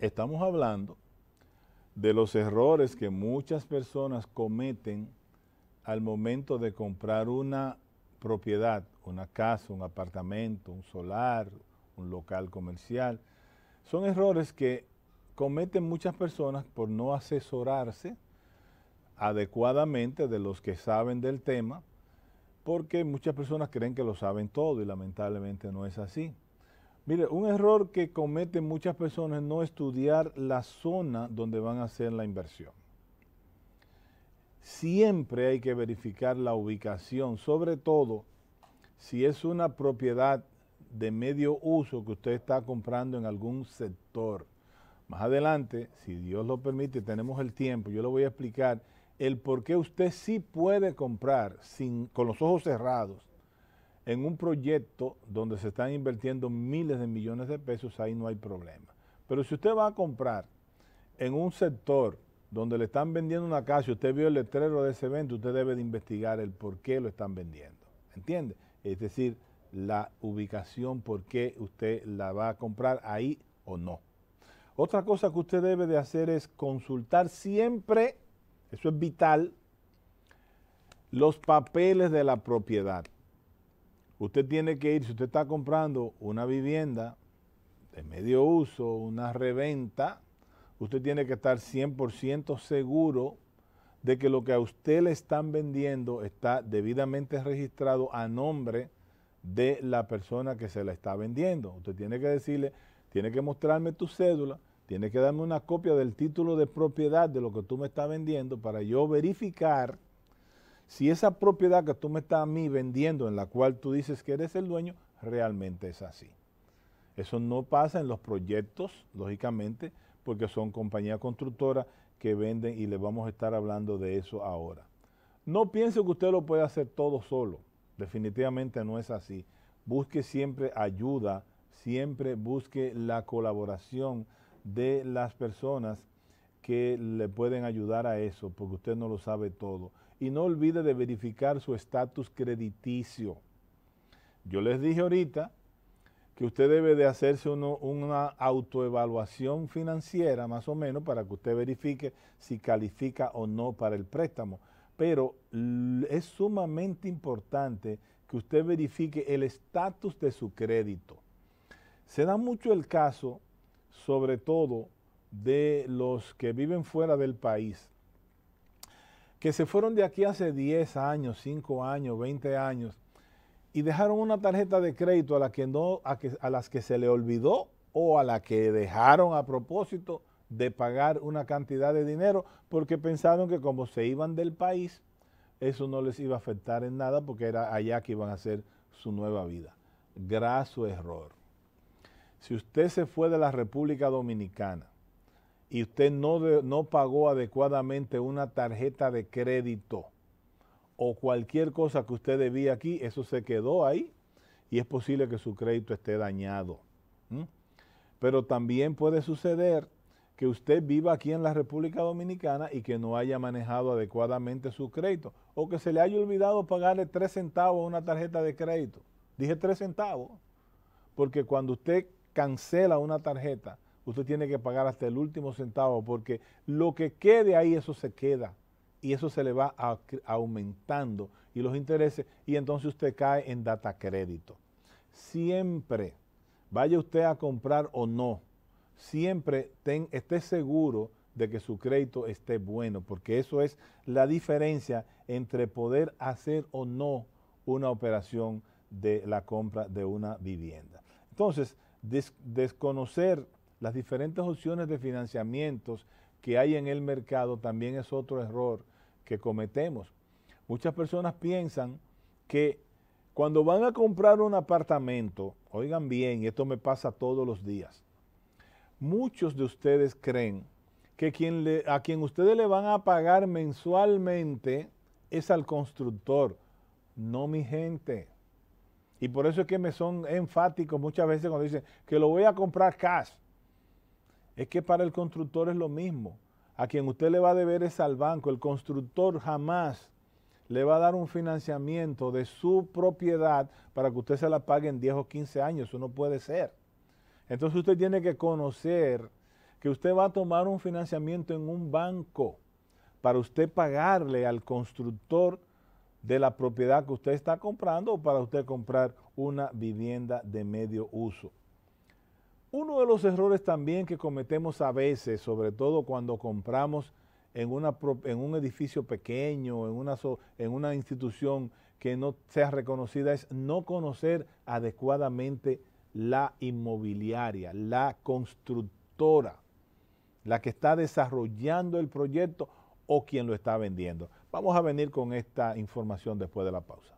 estamos hablando de los errores que muchas personas cometen al momento de comprar una propiedad, una casa, un apartamento, un solar, un local comercial. Son errores que cometen muchas personas por no asesorarse adecuadamente de los que saben del tema, porque muchas personas creen que lo saben todo y lamentablemente no es así. Mire, un error que cometen muchas personas es no estudiar la zona donde van a hacer la inversión. Siempre hay que verificar la ubicación, sobre todo si es una propiedad de medio uso que usted está comprando en algún sector. Más adelante, si Dios lo permite, tenemos el tiempo, yo le voy a explicar el por qué usted sí puede comprar sin, con los ojos cerrados en un proyecto donde se están invirtiendo miles de millones de pesos, ahí no hay problema. Pero si usted va a comprar en un sector donde le están vendiendo una casa usted vio el letrero de ese evento, usted debe de investigar el por qué lo están vendiendo. ¿Entiende? Es decir, la ubicación, por qué usted la va a comprar ahí o no. Otra cosa que usted debe de hacer es consultar siempre, eso es vital, los papeles de la propiedad. Usted tiene que ir, si usted está comprando una vivienda de medio uso, una reventa, usted tiene que estar 100% seguro de que lo que a usted le están vendiendo está debidamente registrado a nombre de la persona que se la está vendiendo. Usted tiene que decirle, tiene que mostrarme tu cédula, tiene que darme una copia del título de propiedad de lo que tú me estás vendiendo para yo verificar si esa propiedad que tú me estás a mí vendiendo, en la cual tú dices que eres el dueño, realmente es así. Eso no pasa en los proyectos, lógicamente, porque son compañías constructoras que venden y le vamos a estar hablando de eso ahora. No piense que usted lo puede hacer todo solo. Definitivamente no es así. Busque siempre ayuda, siempre busque la colaboración de las personas que le pueden ayudar a eso, porque usted no lo sabe todo y no olvide de verificar su estatus crediticio. Yo les dije ahorita que usted debe de hacerse una autoevaluación financiera más o menos para que usted verifique si califica o no para el préstamo. Pero es sumamente importante que usted verifique el estatus de su crédito. Se da mucho el caso, sobre todo, de los que viven fuera del país que se fueron de aquí hace 10 años, 5 años, 20 años, y dejaron una tarjeta de crédito a, no, a, las que se le olvidó o a la que dejaron a propósito de pagar una cantidad de dinero porque pensaron que como se iban del país, eso no les iba a afectar en nada porque era allá que iban a hacer su nueva vida. Graso error. Si usted se fue de la República Dominicana y usted no, no pagó adecuadamente una tarjeta de crédito o cualquier cosa que usted debía aquí, eso se quedó ahí y es posible que su crédito esté dañado. Pero también puede suceder que usted viva aquí en la República Dominicana y que no haya manejado adecuadamente su crédito o que se le haya olvidado pagarle tres centavos a una tarjeta de crédito. Dije tres centavos, porque cuando usted cancela una tarjeta, usted tiene que pagar hasta el último centavo porque lo que quede ahí, eso se queda y eso se le va aumentando y los intereses y entonces usted cae en data crédito. Siempre, vaya usted a comprar o no, siempre esté seguro de que su crédito esté bueno, porque eso es la diferencia entre poder hacer o no una operación de la compra de una vivienda. Entonces, desconocer las diferentes opciones de financiamientos que hay en el mercado también es otro error que cometemos. Muchas personas piensan que cuando van a comprar un apartamento, oigan bien, y esto me pasa todos los días, muchos de ustedes creen que quien le, a quien ustedes le van a pagar mensualmente es al constructor, no mi gente. Y por eso es que me son enfáticos muchas veces cuando dicen que lo voy a comprar cash. Es que para el constructor es lo mismo. A quien usted le va a deber es al banco. El constructor jamás le va a dar un financiamiento de su propiedad para que usted se la pague en 10 o 15 años. Eso no puede ser. Entonces usted tiene que conocer que usted va a tomar un financiamiento en un banco para usted pagarle al constructor de la propiedad que usted está comprando o para usted comprar una vivienda de medio uso. Uno de los errores también que cometemos a veces, sobre todo cuando compramos en, un edificio pequeño, en una institución que no sea reconocida, es no conocer adecuadamente la inmobiliaria, la constructora, la que está desarrollando el proyecto o quien lo está vendiendo. Vamos a venir con esta información después de la pausa.